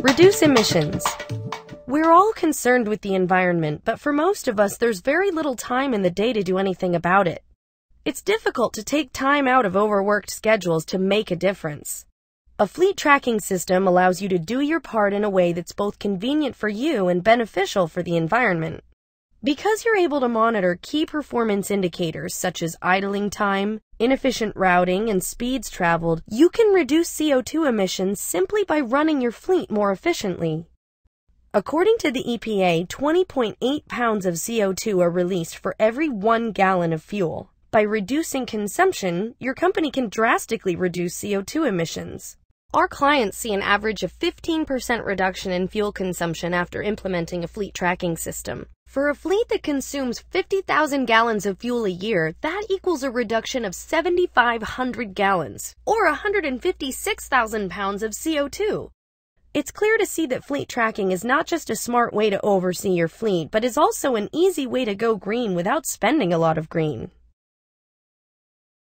Reduce emissions. We're all concerned with the environment, but for most of us, there's very little time in the day to do anything about it. It's difficult to take time out of overworked schedules to make a difference. A fleet tracking system allows you to do your part in a way that's both convenient for you and beneficial for the environment. Because you're able to monitor key performance indicators such as idling time, inefficient routing, and speeds traveled, you can reduce CO2 emissions simply by running your fleet more efficiently. According to the EPA, 20.8 pounds of CO2 are released for every one gallon of fuel. By reducing consumption, your company can drastically reduce CO2 emissions. Our clients see an average of 15% reduction in fuel consumption after implementing a fleet tracking system. For a fleet that consumes 50,000 gallons of fuel a year, that equals a reduction of 7,500 gallons, or 156,000 pounds of CO2. It's clear to see that fleet tracking is not just a smart way to oversee your fleet, but is also an easy way to go green without spending a lot of green.